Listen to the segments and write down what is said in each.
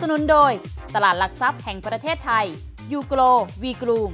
สนุนโดย ตลาดหลักทรัพย์แห่งประเทศไทย ยูโกลวีกรูม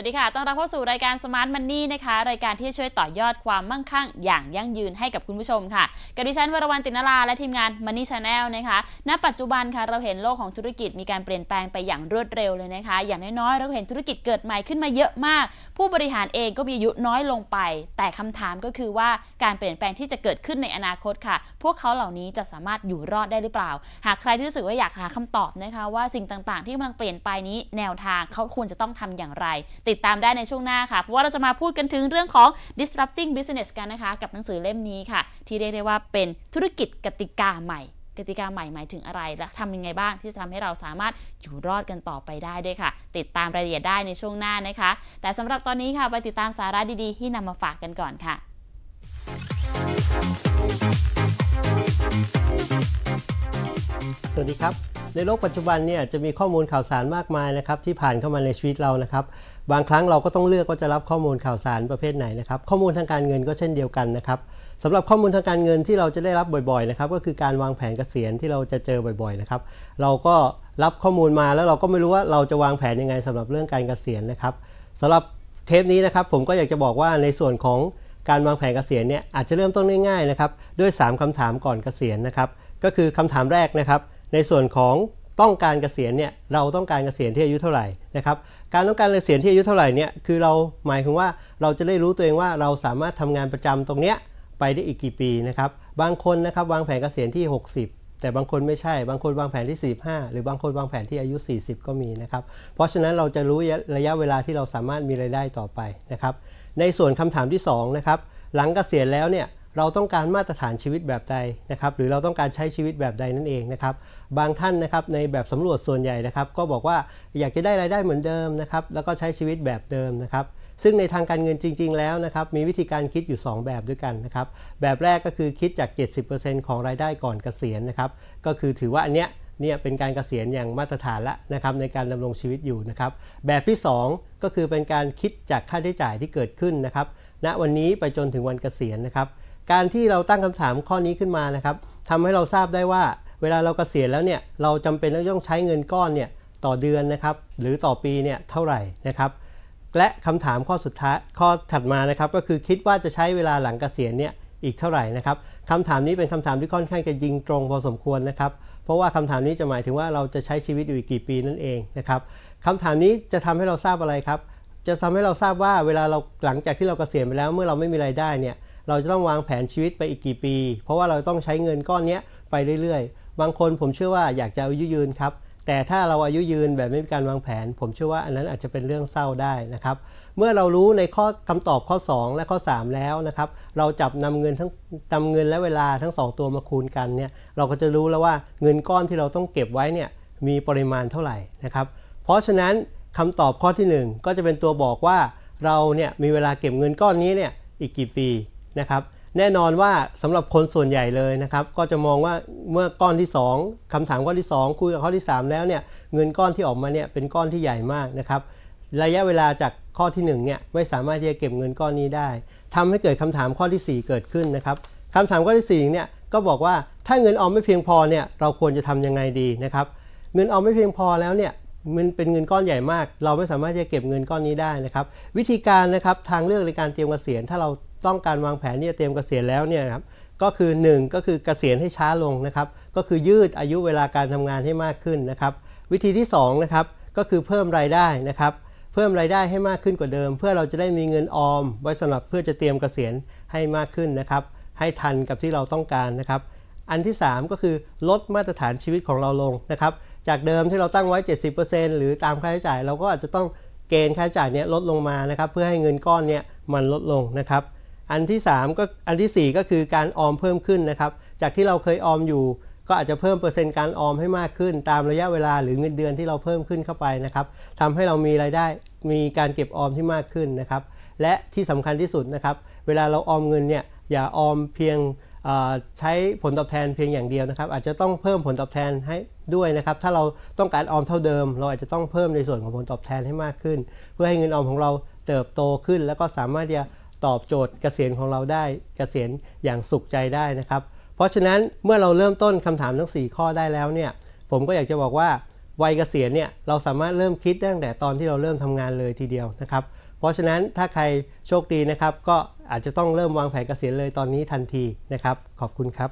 วัสดีค่ะ ต้อนรับเข้าสู่รายการ Smart Money นะคะ รายการที่ช่วยต่อยอดความมั่งคั่งอย่างยั่งยืนให้กับคุณผู้ชมค่ะกับดิฉันวรวรรณตินาราและทีมงาน Money Channel นะคะ ณ ปัจจุบันค่ะเราเห็นโลกของธุรกิจมีการเปลี่ยนแปลงไปอย่างรวดเร็วเลยนะคะ อย่างน้อยๆ เราเห็นธุรกิจเกิดใหม่ขึ้นมาเยอะมาก ผู้บริหารเองก็มีอายุน้อยลงไป แต่คำถามก็คือว่าการเปลี่ยนแปลงที่จะเกิดขึ้นในอนาคตค่ะ พวกเขาเหล่านี้จะสามารถอยู่รอดได้หรือเปล่า หากใครที่รู้สึกว่าอยากหาคำตอบนะคะ ว่าสิ่งต่างๆที่กำลังเปลี่ยนไปนี้แนวทางเขาควรจะต้องทำอย่างไรติดตามได้ในช่วงหน้าค่ะเพราะว่าเราจะมาพูดกันถึงเรื่องของ disrupting business กันนะคะ กับหนังสือเล่มนี้ค่ะ ที่เรียกได้ว่าเป็นธุรกิจกติกาใหม่ กติกาใหม่หมายถึงอะไร และทำยังไงบ้างที่จะทำให้เราสามารถอยู่รอดกันต่อไปได้ด้วยค่ะ ติดตามรายละเอียดได้ในช่วงหน้านะคะ แต่สำหรับตอนนี้ค่ะไปติดตามสาระดี ๆ ที่นำมาฝากกันก่อนค่ะ สวัสดีครับในโลกปัจจุบันเนี่ยจะมีข้อมูลข่าวสารมากมายนะครับที่ผ่านเข้ามาในชีวิตเรานะครับบางครั้งเราก็ต้องเลือกว่าจะรับข้อมูลข่าวสารประเภทไหนนะครับ ข้อมูลทางการเงินก็เช่นเดียวกันนะครับสำหรับข้อมูลทางการเงินที่เราจะได้รับบ่อยๆนะครับ ก็คือการวางแผนเกษียณที่เราจะเจอบ่อยๆนะครับ เราก็รับข้อมูลมาแล้วเราก็ไม่รู้ว่าเราจะวางแผนยังไงสำหรับเรื่องการเกษียณนะครับสำหรับเทปนี้นะครับ ผมก็อยากจะบอกว่าในส่วนของการวางแผนเกษียณเนี่ยอาจจะเริ่มต้นง่าย ๆนะครับ ด้วย3คำถามก่อนเกษียณนะครับก็คือคำถามแรกนะครับในส่วนของต้องการเกษียณเนี่ยเราต้องการเกษียณที่อายุเท่าไหร่นะครับการต้องการเกษียณที่อายุเท่าไหร่เนี่ยคือเราหมายถึงว่าเราจะได้รู้ตัวเองว่าเราสามารถทำงานประจำตรงเนี้ยไปได้อีกกี่ปีนะครับบางคนนะครับวางแผนเกษียณที่ 60 แต่บางคนไม่ใช่บางคนวางแผนที่45หรือบางคนวางแผนที่อายุ 40 ก็มีนะครับ เพราะฉะนั้นเราจะรู้ระยะเวลาที่เราสามารถมีไรายได้ต่อไปนะครับ ในส่วนคำถามที่2นะครับหลังเกษียณแล้วเนี่ยเราต้องการมาตรฐานชีวิตแบบใดนะครับ หรือเราต้องการใช้ชีวิตแบบใดนั่นเองนะครับ บางท่านนะครับในแบบสำรวจส่วนใหญ่นะครับ ก็บอกว่าอยากจะได้รายได้เหมือนเดิมนะครับ แล้วก็ใช้ชีวิตแบบเดิมนะครับ ซึ่งในทางการเงินจริง ๆ แล้วนะครับ มีวิธีการคิดอยู่ 2 แบบด้วยกันนะครับ แบบแรกก็คือคิดจาก 70%ของรายได้ก่อนเกษียณนะครับ ก็คือถือว่าอันเนี้ยเนี่ยเป็นการเกษียณอย่างมาตรฐานละนะครับในการดำรงชีวิตอยู่นะครับ แบบที่2ก็คือเป็นการคิดจากค่าใช้จ่ายที่เกิดขึ้นนะครับณนะวันนี้ไปจนถึงวันเกษียณนะครับการที่เราตั้งคำถามข้อนี้ขึ้นมานะครับ ทำให้เราทราบได้ว่าเวลาเรากเกษียณแล้วเนี่ย เราจำเป็นต้องใช้เงินก้อนเนี่ยต่อเดือนนะครับ หรือต่อปีเนี่ยเท่าไหร่นะครับ และคำถามข้อสุดท้ายข้อถัดมานะครับก็คือคิดว่าจะใช้เวลาหลังเกษียณเนี่ยอีกเท่าไหร่นะครับ คำถามนี้เป็นคำถามที่ค่อนข้างจะยิงตรงพอสมควรนะครับ เพราะว่าคำถามนี้จะหมายถึงว่าเราจะใช้ชีวิตอยู่อีกกี่ปีนั่นเองนะครับคำถามนี้จะทำให้เราทราบอะไรครับ จะทำให้เราทราบว่าเวลาเราหลังจากที่เราเกษียณไปแล้ว เมื่อเราไม่มีไรายได้เนี่ยเราจะต้องวางแผนชีวิตไปอีกกี่ปี เพราะว่าเราต้องใช้เงินก้อนนี้ไปเรื่อย ๆ บางคนผมเชื่อว่าอยากจะอายุยืนครับ แต่ถ้าเราอายุยืนแบบไม่มีการวางแผน ผมเชื่อว่าอันนั้นอาจจะเป็นเรื่องเศร้าได้นะครับ เมื่อเรารู้ในข้อคำตอบข้อ 2 และข้อ 3 แล้วนะครับ เราจับนำเงินทั้งนำเงินและเวลาทั้ง 2 ตัวมาคูณกันเนี่ย เราก็จะรู้แล้วว่าเงินก้อนที่เราต้องเก็บไว้เนี่ยมีปริมาณเท่าไหร่นะครับ เพราะฉะนั้นคำตอบข้อที่ 1 ก็จะเป็นตัวบอกว่าเราเนี่ยมีเวลาเก็บเงินก้อนนี้เนี่ยอีกกี่ปีนะครับ แน่นอนว่า สำหรับคนส่วนใหญ่เลยนะครับก็จะมองว่าเมื่อก้อนที่ 2 คำถามข้อที่2คุยกับข้อที่ 3 แล้วเนี่ยเงินก้อนที่ออกมาเนี่ยเป็นก้อนที่ใหญ่มากนะครับระยะเวลาจากข้อที่1เนี่ยไม่สามารถที่จะเก็บเงินก้อนนี้ได้ทำให้เกิดคำถามข้อที่ 4 เกิดขึ้นนะครับคำถามข้อที่4เนี่ยก็บอกว่าถ้าเงินออมไม่เพียงพอเนี่ยเราควรจะทํำยังไงดีนะครับเงินออมไม่เพียงพอแล้วเนี่ยมันเป็นเงินก้อนใหญ่มาก เราไม่สามารถที่จะเก็บเงินก้อนนี้ได้นะครับวิธีการนะครับทางเลือกในการเตรียมเกษียณถ้าเราต้องการวางแผนที่จะเตรียมเกษียณแล้วเนี่ยครับ ก็คือ 1 ก็คือเกษียณให้ช้าลงนะครับ ก็คือยืดอายุเวลาการทำงานให้มากขึ้นนะครับ วิธีที่2นะครับก็คือเพิ่มรายได้นะครับเพิ่มรายได้ให้มากขึ้นกว่าเดิม เพื่อเราจะได้มีเงินออม ไว้สำหรับเพื่อจะเตรียมเกษียณให้มากขึ้นนะครับ ให้ทันกับที่เราต้องการนะครับ อันที่ 3 ก็คือลดมาตรฐานชีวิตของเราลงนะครับ จากเดิมที่เราตั้งไว้ 70%หรือตามค่าใช้จ่ายเราก็อาจจะต้องเกณฑ์ค่าใช้จ่ายเนี้ยลดลงมานะครับ เพื่อให้เงินก้อนเนี้ยมันลดลงนะครับอันที่ 3 ก็อันที่ 4 ก็คือการออมเพิ่มขึ้นนะครับ จากที่เราเคยออมอยู่ ก็อาจจะเพิ่มเปอร์เซ็นต์การออมให้มากขึ้น ตามระยะเวลาหรือเงินเดือนที่เราเพิ่มขึ้นเข้าไปนะครับทำให้เรามีรายได้มีการเก็บออมที่มากขึ้นนะครับ และที่สำคัญที่สุดนะครับเวลาเราออมเงินเนี่ยอย่าออมเพียงใช้ผลตอบแทนเพียงอย่างเดียวนะครับ อาจจะต้องเพิ่มผลตอบแทนให้ด้วยนะครับถ้าเราต้องการออมเท่าเดิม เราอาจจะต้องเพิ่มในส่วนของผลตอบแทนให้มากขึ้น เพื่อให้เงินออมของเราเติบโตขึ้นแล้วก็สามารถจะตอบโจทย์เกษียณของเราได้เกษียณอย่างสุขใจได้นะครับเพราะฉะนั้นเมื่อเราเริ่มต้นคำถามทั้ง4 ข้อได้แล้วเนี่ย ผมก็อยากจะบอกว่าวัยเกษียณเนี่ยเราสามารถเริ่มคิดตั้งแต่ตอนที่เราเริ่มทำงานเลยทีเดียวนะครับเพราะฉะนั้นถ้าใครโชคดีนะครับก็อาจจะต้องเริ่มวางแผนเกษียณเลยตอนนี้ทันทีนะครับขอบคุณครับ